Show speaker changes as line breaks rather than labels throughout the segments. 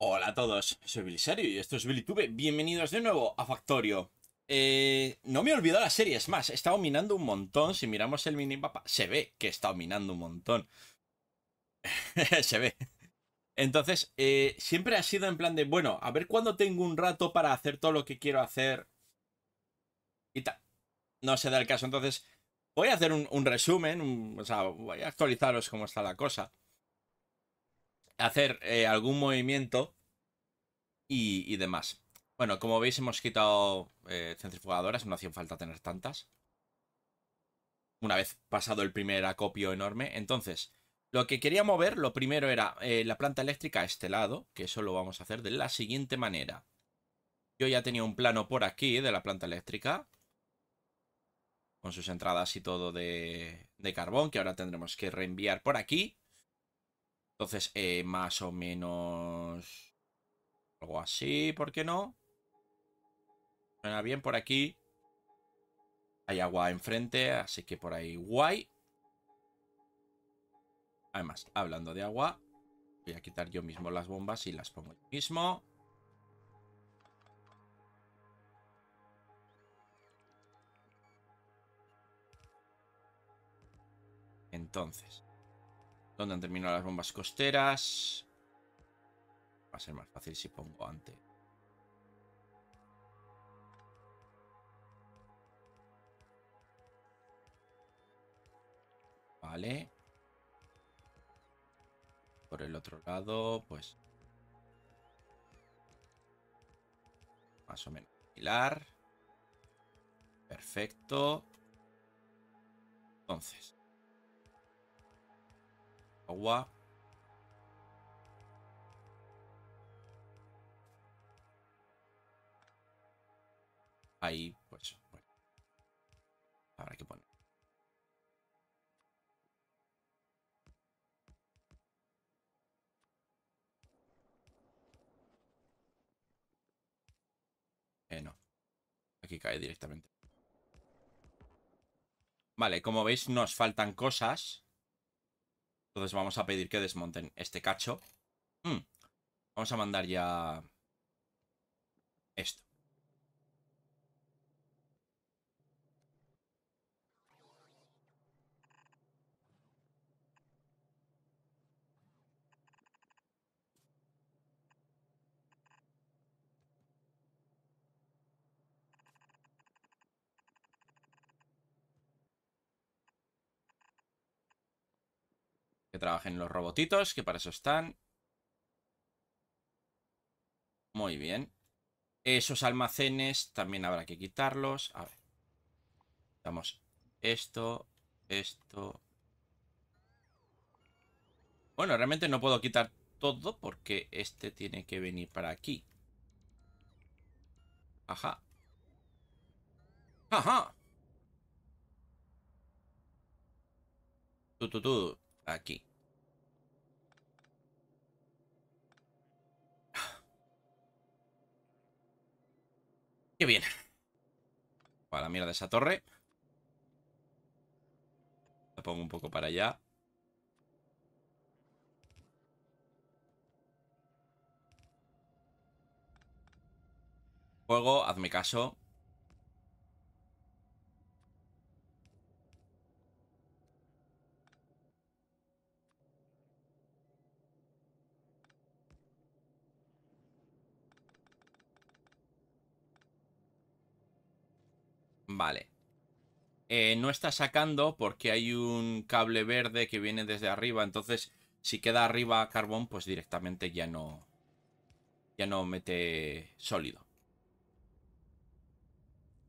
Hola a todos, soy Bilisario y esto es BillyTube, Bienvenidos de nuevo a Factorio. Eh, no me he olvidado serie, series más, he estado minando un montón. Si miramos el mini minimapa, se ve que he estado minando un montón. se ve. Entonces, eh, siempre ha sido en plan de, bueno, a ver cuándo tengo un rato para hacer todo lo que quiero hacer. Y No se da el caso. Entonces, voy a hacer un, resumen, o sea, voy a actualizaros cómo está la cosa hacer eh, algún movimiento y, demás. Bueno, como veis hemos quitado eh, centrifugadoras, no hacía falta tener tantas. Una vez pasado el primer acopio enorme. Entonces, lo que quería mover, lo primero era eh, la planta eléctrica a este lado, que eso lo vamos a hacer de la siguiente manera. Yo ya tenía un plano por aquí de la planta eléctrica, con sus entradas y todo de, de carbón, que ahora tendremos que reenviar por aquí. Entonces, eh, más o menos... Algo así, ¿por qué no? Suena bien por aquí. Hay agua enfrente, así que por ahí guay. Además, hablando de agua, voy a quitar yo mismo las bombas y las pongo yo mismo. Entonces, ¿Dónde han terminado las bombas costeras? Va a ser más fácil si pongo antes. Vale. Por el otro lado, pues... Más o menos. Pilar. Perfecto. Entonces. Agua. Ahí, pues, bueno. Habrá que pone Eh, no. Aquí cae directamente. Vale, como veis nos faltan cosas. Entonces vamos a pedir que desmonten este cacho. Hmm. Vamos a mandar ya esto. trabajen los robotitos, que para eso están. Muy bien. Esos almacenes también habrá que quitarlos. A ver. Vamos. Esto, esto. Bueno, realmente no puedo quitar todo porque este tiene que venir para aquí. Ajá. Ajá. Tú, tú, tú. Aquí. Qué bien. Para la mierda esa torre. La pongo un poco para allá. Juego, hazme caso. Vale. Eh, no está sacando porque hay un cable verde que viene desde arriba. Entonces, si queda arriba carbón, pues directamente ya no... Ya no mete sólido.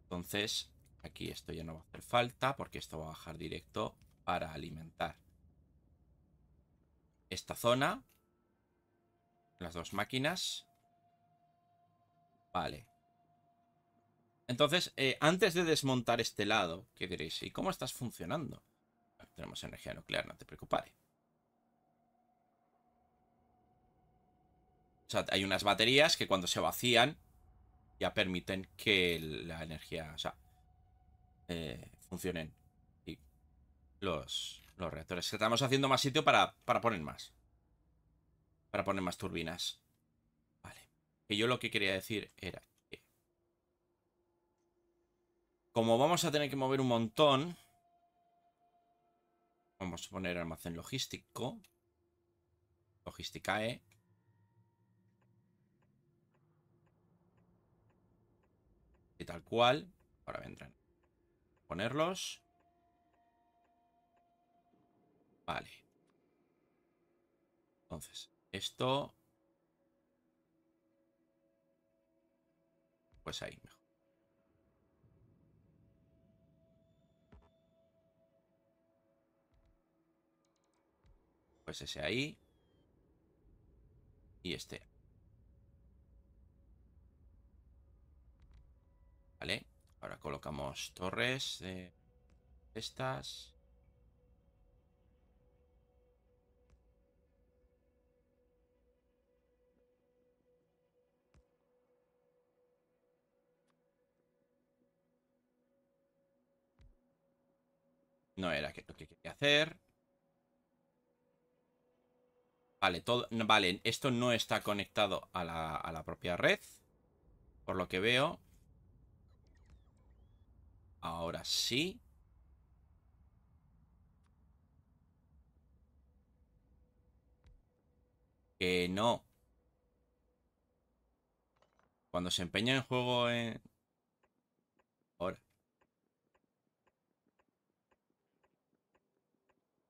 Entonces, aquí esto ya no va a hacer falta porque esto va a bajar directo para alimentar esta zona. Las dos máquinas. Vale. Entonces, eh, antes de desmontar este lado, ¿qué diréis, ¿y cómo estás funcionando? Tenemos energía nuclear, no te preocupes. O sea, hay unas baterías que cuando se vacían ya permiten que la energía, o sea, eh, funcionen. Y los, los reactores. Estamos haciendo más sitio para, para poner más. Para poner más turbinas. Vale. Que yo lo que quería decir era como vamos a tener que mover un montón, vamos a poner almacén logístico. logística E, Y tal cual. Ahora vendrán. Ponerlos. Vale. Entonces, esto... Pues ahí, Pues ese ahí. Y este. Vale. Ahora colocamos torres de estas. No era lo que quería hacer. Vale, todo, vale, esto no está conectado a la, a la propia red. Por lo que veo. Ahora sí. Que no. Cuando se empeña en juego en... Ahora.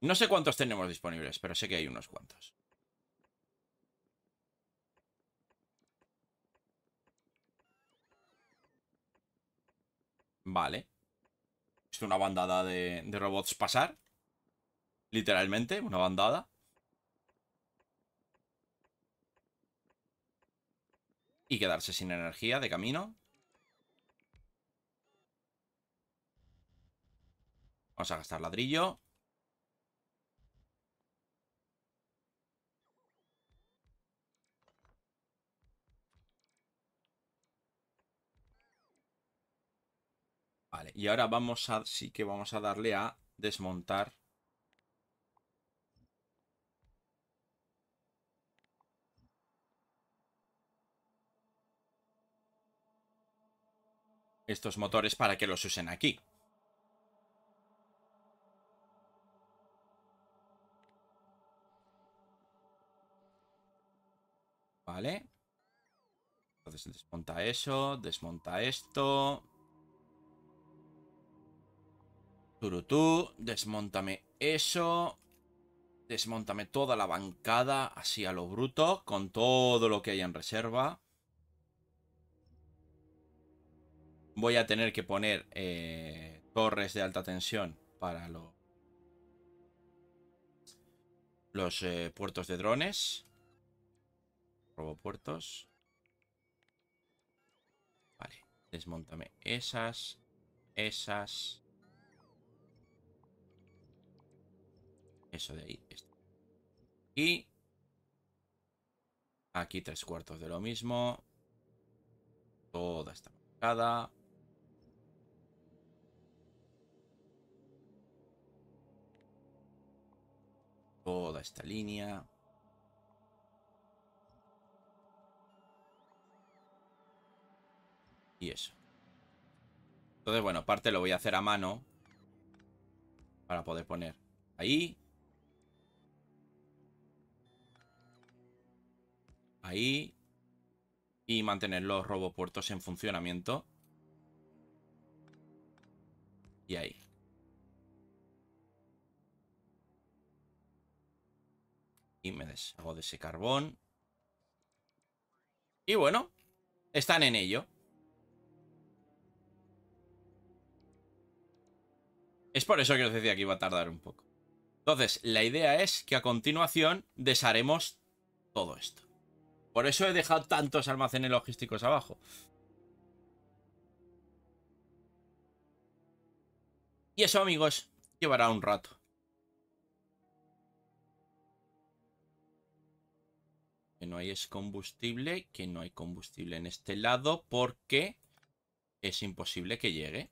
No sé cuántos tenemos disponibles, pero sé que hay unos cuantos. Vale. es una bandada de, de robots pasar. Literalmente, una bandada. Y quedarse sin energía de camino. Vamos a gastar ladrillo. y ahora vamos a... Sí que vamos a darle a desmontar. Estos motores para que los usen aquí. Vale. Entonces desmonta eso, desmonta esto. Turutú, desmontame eso. Desmontame toda la bancada, así a lo bruto, con todo lo que hay en reserva. Voy a tener que poner eh, torres de alta tensión para lo, los eh, puertos de drones. Robo puertos. Vale, desmontame esas, esas... Eso de ahí. Y aquí tres cuartos de lo mismo. Toda esta marcada. Toda esta línea. Y eso. Entonces, bueno, parte lo voy a hacer a mano. Para poder poner ahí Ahí. Y mantener los robopuertos en funcionamiento. Y ahí. Y me deshago de ese carbón. Y bueno, están en ello. Es por eso que os decía que iba a tardar un poco. Entonces, la idea es que a continuación desharemos todo esto. Por eso he dejado tantos almacenes logísticos abajo. Y eso, amigos, llevará un rato. Que no hay es combustible, que no hay combustible en este lado porque es imposible que llegue.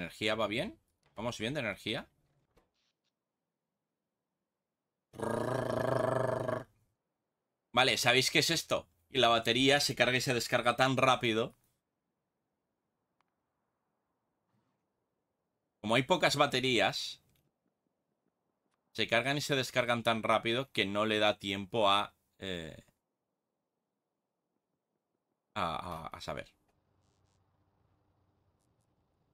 ¿Energía va bien? ¿Vamos bien de energía? Vale, ¿sabéis qué es esto? Y la batería se carga y se descarga tan rápido. Como hay pocas baterías, se cargan y se descargan tan rápido que no le da tiempo a, eh, a saber.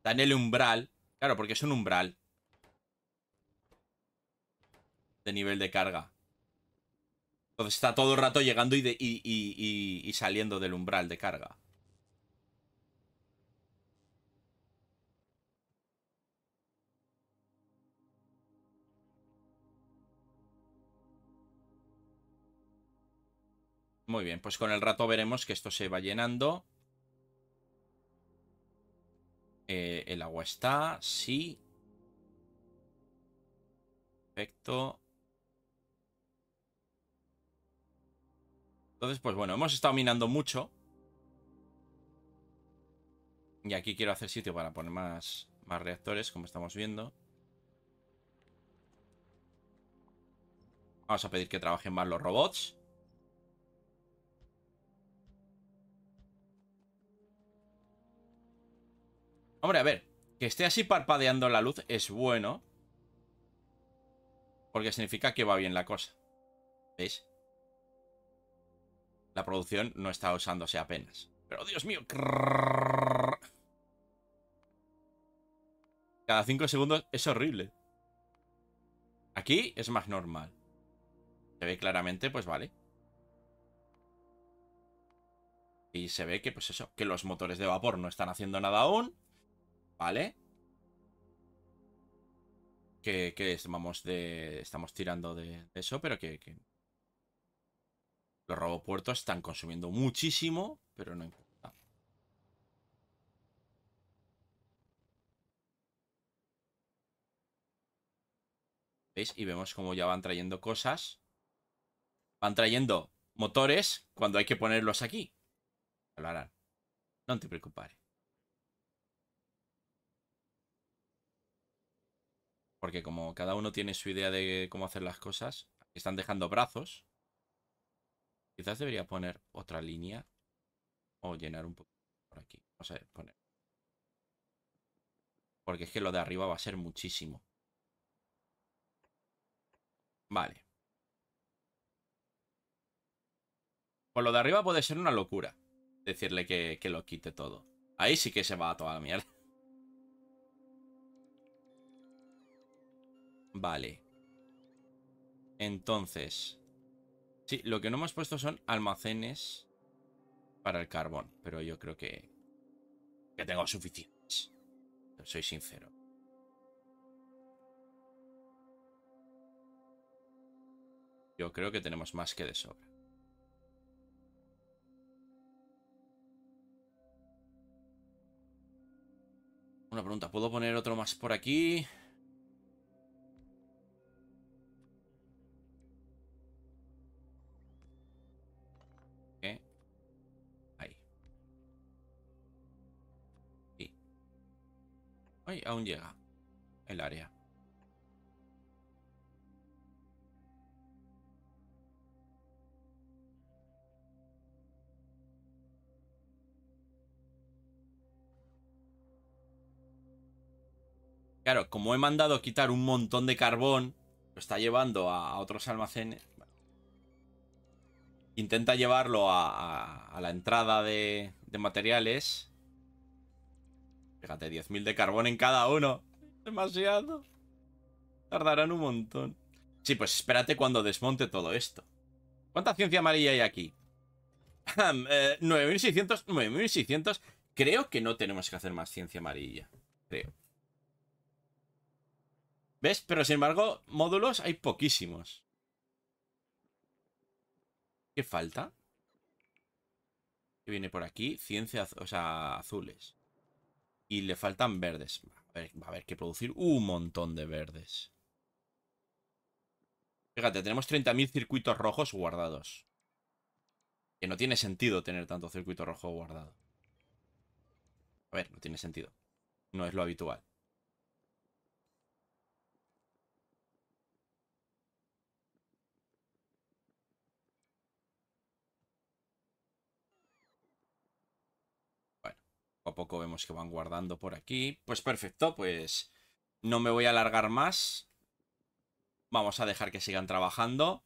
Está en el umbral. Claro, porque es un umbral. De nivel de carga. Entonces está todo el rato llegando y, saliendo del umbral de carga. Muy bien, pues con el rato veremos que esto se va llenando. Eh, el agua está, sí. Perfecto. Entonces, pues bueno, hemos estado minando mucho. Y aquí quiero hacer sitio para poner más, más reactores, como estamos viendo. Vamos a pedir que trabajen más los robots. Hombre, a ver, que esté así parpadeando la luz es bueno. Porque significa que va bien la cosa. ¿Veis? La producción no está usándose apenas. Pero Dios mío. Cada 5 segundos es horrible. Aquí es más normal. Se ve claramente, pues vale. Y se ve que, pues eso, que los motores de vapor no están haciendo nada aún. ¿Vale? Que, estamos tirando de, eso, pero que, los robopuertos están consumiendo muchísimo, pero no importa. ¿Veis? Y vemos cómo ya van trayendo cosas. Van trayendo motores cuando hay que ponerlos aquí. No te preocupes. Porque como cada uno tiene su idea de cómo hacer las cosas, están dejando brazos. Quizás debería poner otra línea o llenar un poco por aquí. poner. Porque es que lo de arriba va a ser muchísimo. Vale. Pues lo de arriba puede ser una locura. Decirle que, que lo quite todo. Ahí sí que se va a toda la mierda. Vale. Entonces. Sí, lo que no hemos puesto son almacenes para el carbón. Pero yo creo que... Que tengo suficientes. Soy sincero. Yo creo que tenemos más que de sobra. Una pregunta, ¿puedo poner otro más por aquí? Ay, aún llega el área. Claro, como he mandado quitar un montón de carbón, lo está llevando a otros almacenes. intenta llevarlo a, la entrada de materiales. Fíjate, 10.000 de carbón en cada uno. Demasiado. Tardarán un montón. Sí, pues espérate cuando desmonte todo esto. ¿Cuánta ciencia amarilla hay aquí? 9.600, 9.600. Eh, creo que no tenemos que hacer más ciencia amarilla. Creo. ¿Ves? Pero sin embargo, módulos hay poquísimos. ¿Qué falta? ¿Qué viene por aquí? Ciencia, o sea, azules. Y le faltan verdes. va a haber que producir un montón de verdes. Fíjate, tenemos 30.000 circuitos rojos guardados. Que no tiene sentido tener tanto circuito rojo guardado. A ver, no tiene sentido. No es lo habitual. Poco a poco vemos que van guardando por aquí. Pues perfecto, pues no me voy a alargar más. Vamos a dejar que sigan trabajando.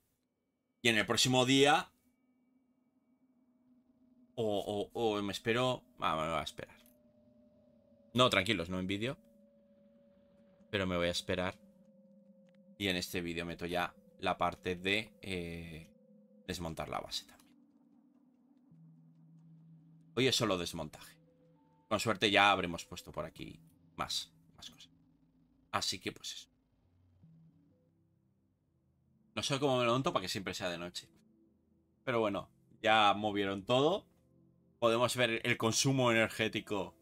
Y en el próximo día... O, me espero... Ah, vamos a esperar. No, tranquilos, no en vídeo. Pero me voy a esperar. Y en este vídeo meto ya la parte de eh, desmontar la base también. Hoy es solo desmontaje. Con suerte ya habremos puesto por aquí más, más cosas. Así que pues eso. No sé cómo me lo monto para que siempre sea de noche. Pero bueno, ya movieron todo. Podemos ver el consumo energético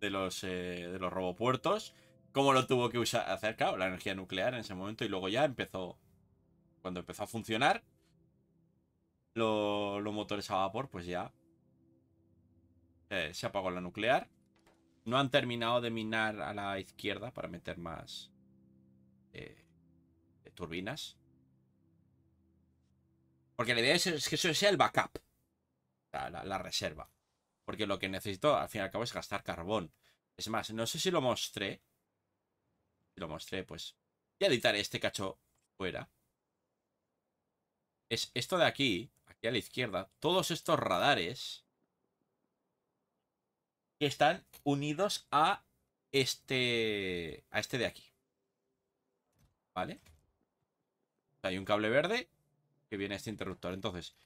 de los, eh, de los robopuertos. Cómo lo tuvo que usar, hacer, claro, la energía nuclear en ese momento. Y luego ya empezó, cuando empezó a funcionar, los motores a vapor, pues ya eh, se apagó la nuclear. No han terminado de minar a la izquierda para meter más eh, turbinas. Porque la idea es, que eso sea el backup. La, reserva. Porque lo que necesito al fin y al cabo es gastar carbón. Es más, no sé si lo mostré. Si lo mostré, pues... y editar este cacho fuera. Es esto de aquí, aquí a la izquierda. Todos estos radares que están unidos a este, a este de aquí. ¿Vale? Hay un cable verde que viene a este interruptor. Entonces,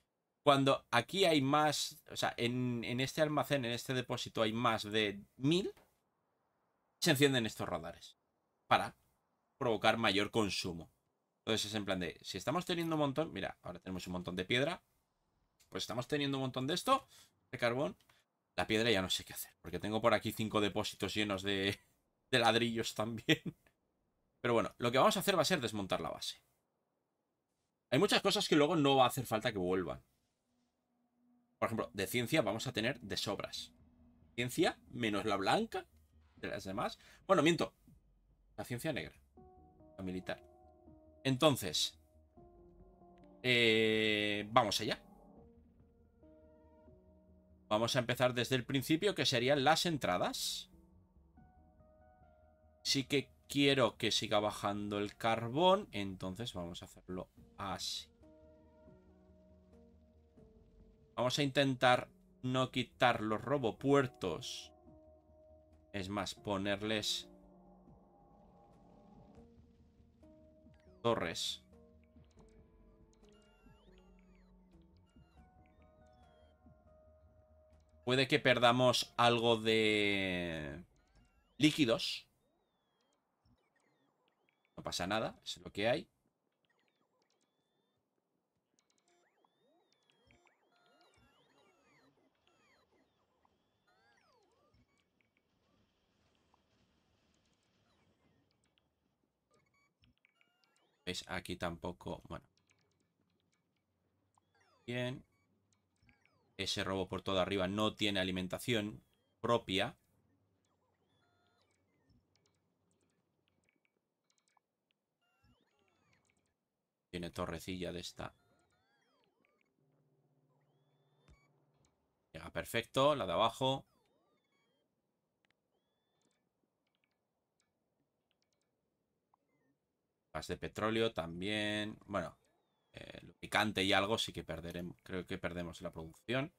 cuando aquí hay más, o sea, en, en este almacén, en este depósito hay más de 1000, se encienden estos radares para provocar mayor consumo. Entonces es en plan de, si estamos teniendo un montón, mira, ahora tenemos un montón de piedra, pues estamos teniendo un montón de esto, de carbón, la piedra ya no sé qué hacer, porque tengo por aquí cinco depósitos llenos de, ladrillos también. Pero bueno, lo que vamos a hacer va a ser desmontar la base. Hay muchas cosas que luego no va a hacer falta que vuelvan. Por ejemplo, de ciencia vamos a tener de sobras. Ciencia menos la blanca de las demás. Bueno, miento. La ciencia negra. La militar. Entonces. Eh, vamos allá. Vamos a empezar desde el principio, que serían las entradas. Sí que quiero que siga bajando el carbón, entonces vamos a hacerlo así. Vamos a intentar no quitar los robopuertos. Es más, ponerles torres. puede que perdamos algo de líquidos. No pasa nada, es lo que hay. ¿Veis? Aquí tampoco... Bueno. Bien. Ese robo por todo arriba no tiene alimentación propia. Tiene torrecilla de esta. Llega perfecto, la de abajo. Gas de petróleo también. Bueno, eh, lubricante y algo, sí que perderemos. Creo que perdemos la producción.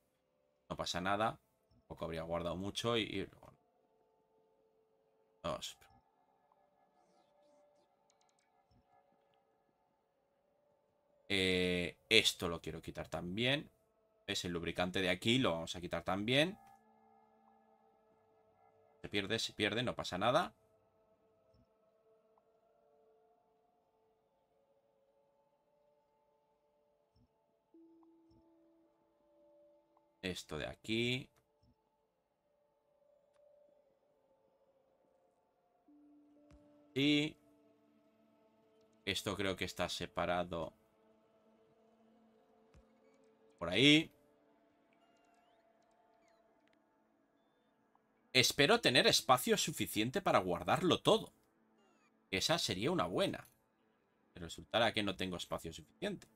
No pasa nada. poco habría guardado mucho y... Eh, esto lo quiero quitar también. Es el lubricante de aquí, lo vamos a quitar también. Se pierde, se pierde, no pasa nada. Esto de aquí. Y esto creo que está separado por ahí. Espero tener espacio suficiente para guardarlo todo. Esa sería una buena. resultará que no tengo espacio suficiente.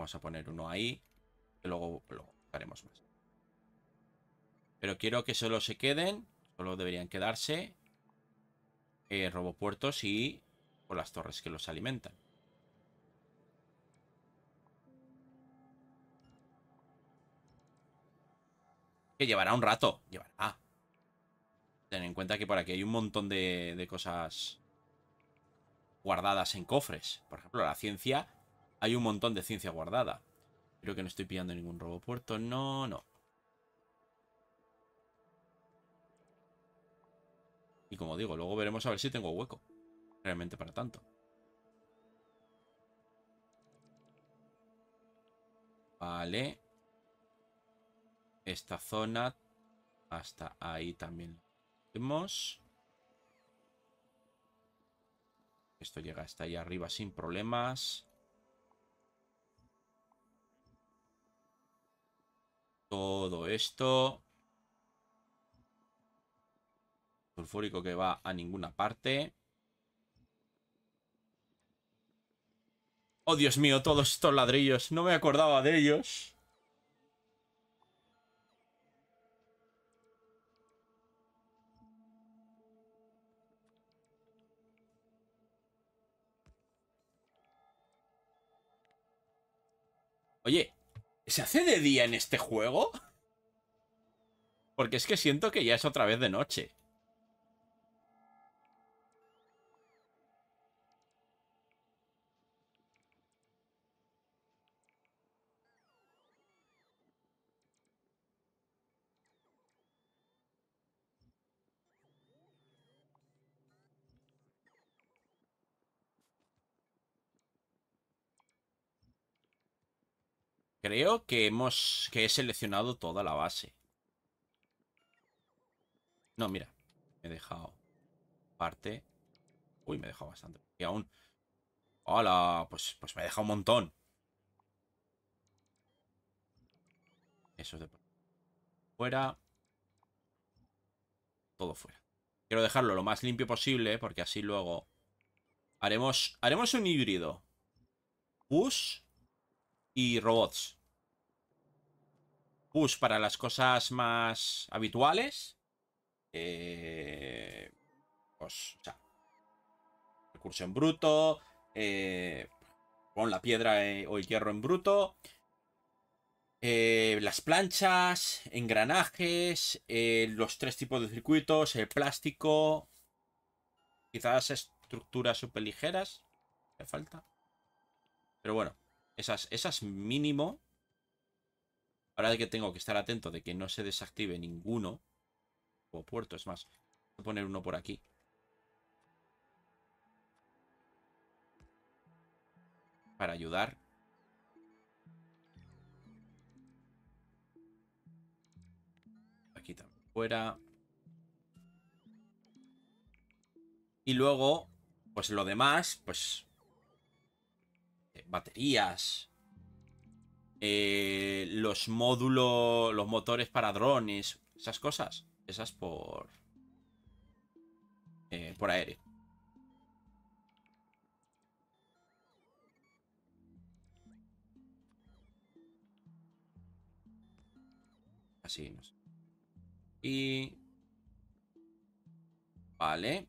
Vamos a poner uno ahí. Y luego, lo haremos más. Pero quiero que solo se queden. Solo deberían quedarse. Eh, robopuertos y O las torres que los alimentan. Que llevará un rato. Llevará. Ten en cuenta que por aquí hay un montón de cosas guardadas en cofres. Por ejemplo, la ciencia hay un montón de ciencia guardada. Creo que no estoy pillando ningún robopuerto. No, no. Y como digo, luego veremos a ver si tengo hueco. Realmente para tanto. Vale. Esta zona. Hasta ahí también. Vemos. Esto llega hasta ahí arriba sin problemas. Todo esto. Sulfúrico que va a ninguna parte. Oh, Dios mío, todos estos ladrillos. No me acordaba de ellos. Oye, ¿Se hace de día en este juego? Porque es que siento que ya es otra vez de noche. creo que hemos... que he seleccionado toda la base. No, mira. Me he dejado parte... Uy, me he dejado bastante. Y aún... ¡Hala! Pues, pues me he dejado un montón. Eso es de... Fuera. Todo fuera. Quiero dejarlo lo más limpio posible porque así luego... Haremos, haremos un híbrido. Push y robots push para las cosas más habituales. Eh, pues, o sea, recurso en bruto, eh, pon la piedra eh, o el hierro en bruto, eh, las planchas, engranajes, eh, los tres tipos de circuitos, el plástico, quizás estructuras súper ligeras, me falta. Pero bueno, esas, esas mínimo Ahora que tengo que estar atento de que no se desactive ninguno. O puerto, es más. Voy a poner uno por aquí. Para ayudar. Aquí también fuera. Y luego, pues lo demás, pues... Eh, baterías, eh, los módulos, los motores para drones, esas cosas. Esas por... Eh, por aéreo. Así, no sé. Y... Vale.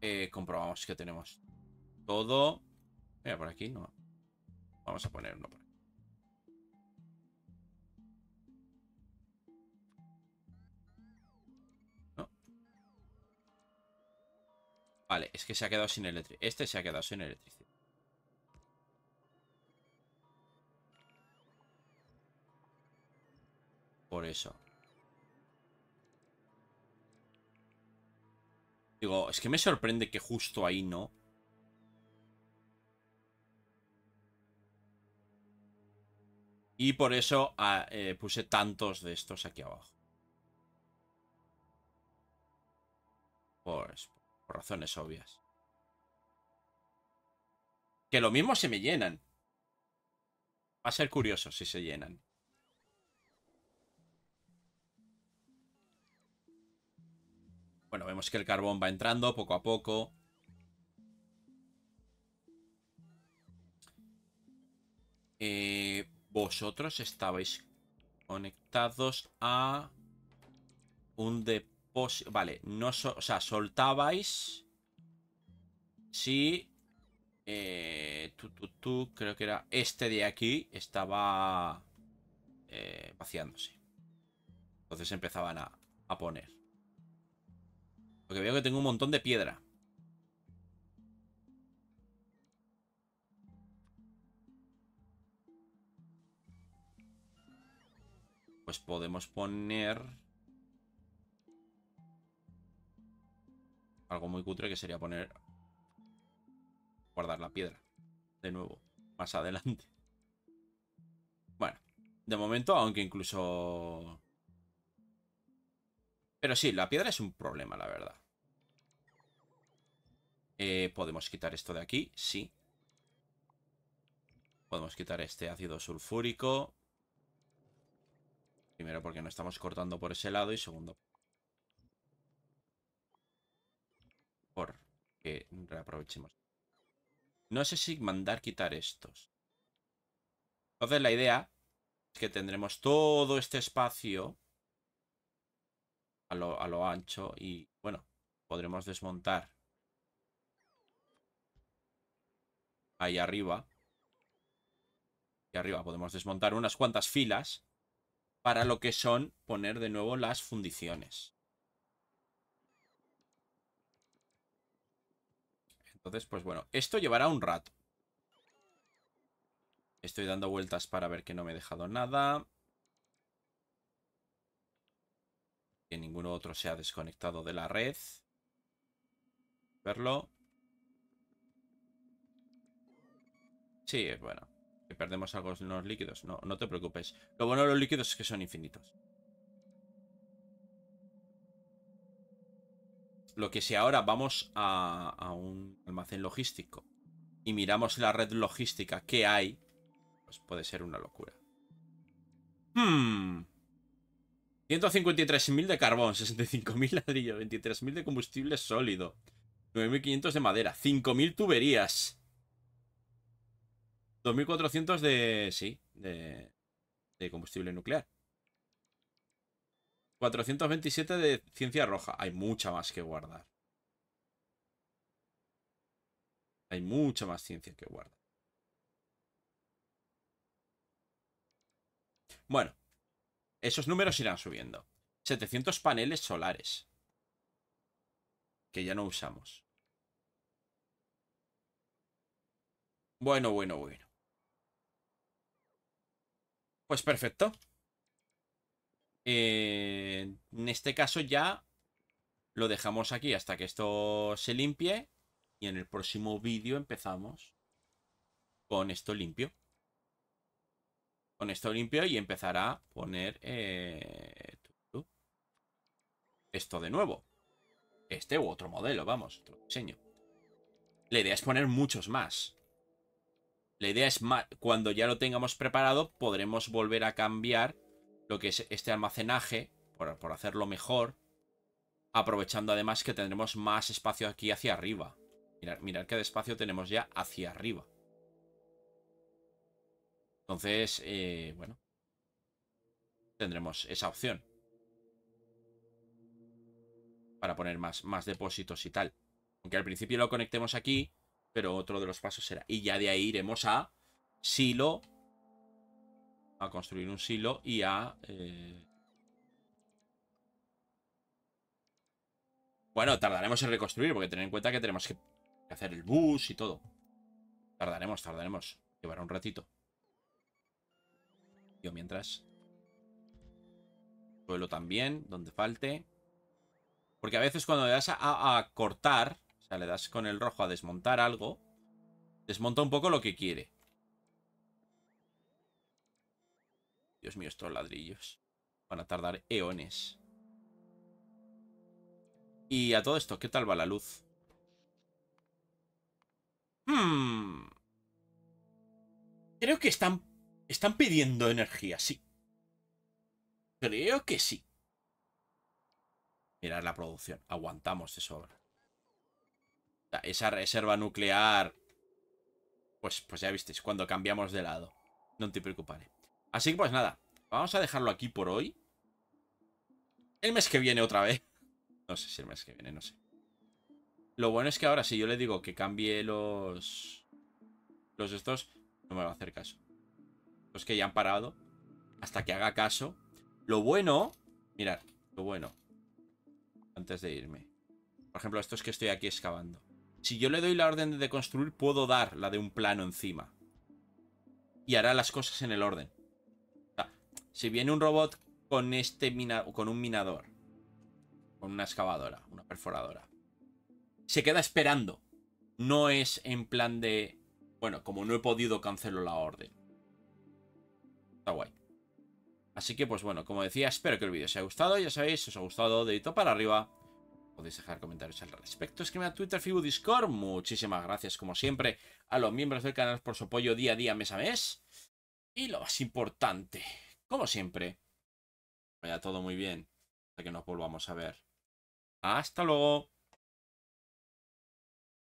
Eh, comprobamos que tenemos todo. Mira, por aquí no. Vamos a poner por Vale, es que se ha quedado sin electricidad. Este se ha quedado sin electricidad. Por eso. Digo, es que me sorprende que justo ahí no. Y por eso ah, eh, puse tantos de estos aquí abajo. Por eso razones obvias. Que lo mismo se me llenan. Va a ser curioso si se llenan. Bueno, vemos que el carbón va entrando poco a poco. Eh, vosotros estabais conectados a un depósito vale, no o sea, soltabais si... Eh, tú, creo que era este de aquí, estaba eh, vaciándose. Entonces empezaban a, a poner. Porque veo que tengo un montón de piedra. Pues podemos poner... algo muy cutre que sería poner guardar la piedra de nuevo más adelante. Bueno, de momento, aunque incluso... Pero sí, la piedra es un problema, la verdad. Eh, podemos quitar esto de aquí, sí. Podemos quitar este ácido sulfúrico. Primero porque no estamos cortando por ese lado y segundo que reaprovechemos. No sé si mandar quitar estos. Entonces la idea es que tendremos todo este espacio a lo, a lo ancho y bueno, podremos desmontar ahí arriba. Y arriba podemos desmontar unas cuantas filas para lo que son poner de nuevo las fundiciones. Entonces, pues bueno, esto llevará un rato. Estoy dando vueltas para ver que no me he dejado nada. Que ninguno otro se ha desconectado de la red. Verlo. Sí, bueno. Que perdemos algo los líquidos. No, no te preocupes. Lo bueno de los líquidos es que son infinitos. Lo que si ahora vamos a, un almacén logístico y miramos la red logística que hay, pues puede ser una locura. 153.000 hmm. de carbón, 65.000 ladrillo, 23.000 de combustible sólido, 9.500 de madera, 5.000 tuberías, 2.400 de... sí, de combustible nuclear. 427 de ciencia roja. Hay mucha más que guardar. Hay mucha más ciencia que guardar. Bueno, esos números irán subiendo. 700 paneles solares. Que ya no usamos. Bueno, bueno, bueno. Pues perfecto. Eh, en este caso ya lo dejamos aquí hasta que esto se limpie. Y en el próximo vídeo empezamos con esto limpio. Con esto limpio y empezar a poner eh, esto de nuevo. Este u otro modelo, vamos, otro diseño. La idea es poner muchos más. La idea es, cuando ya lo tengamos preparado, podremos volver a cambiar que es este almacenaje, por, hacerlo mejor, aprovechando además que tendremos más espacio aquí hacia arriba. mirar que qué espacio tenemos ya hacia arriba. Entonces, eh, bueno, tendremos esa opción para poner más, más depósitos y tal. Aunque al principio lo conectemos aquí, pero otro de los pasos será. Y ya de ahí iremos a silo a construir un silo y a... Eh, bueno, tardaremos en reconstruir, porque tener en cuenta que tenemos que hacer el bus y todo. Tardaremos, tardaremos. Llevará un ratito. Yo mientras... Suelo también, donde falte. Porque a veces cuando le das a, a cortar, o sea, le das con el rojo a desmontar algo, desmonta un poco lo que quiere. Dios mío, estos ladrillos van a tardar eones. Y a todo esto, ¿qué tal va la luz? Hmm. Creo que están, están pidiendo energía, sí. Creo que sí. Mirad la producción. Aguantamos de sobra. esa reserva nuclear... Pues, pues ya visteis, cuando cambiamos de lado. No te preocupes. Así que pues nada, vamos a dejarlo aquí por hoy. El mes que viene otra vez. No sé si el mes que viene, no sé. Lo bueno es que ahora si yo le digo que cambie los... Los estos, no me va a hacer caso. Los que ya han parado. Hasta que haga caso. Lo bueno... Mirad, lo bueno. Antes de irme. Por ejemplo, estos que estoy aquí excavando. Si yo le doy la orden de construir, puedo dar la de un plano encima. Y hará las cosas en el orden. Si viene un robot con este con un minador, con una excavadora, una perforadora, se queda esperando. No es en plan de, bueno, como no he podido cancelar la orden. Está guay. Así que, pues bueno, como decía, espero que el vídeo os haya gustado. Ya sabéis, si os ha gustado, dedito para arriba. Podéis dejar comentarios al respecto. Escríbeme a Twitter, Facebook, Discord. Muchísimas gracias, como siempre, a los miembros del canal por su apoyo día a día, mes a mes. Y lo más importante, como siempre. Vaya todo muy bien, hasta que nos volvamos a ver. ¡Hasta luego!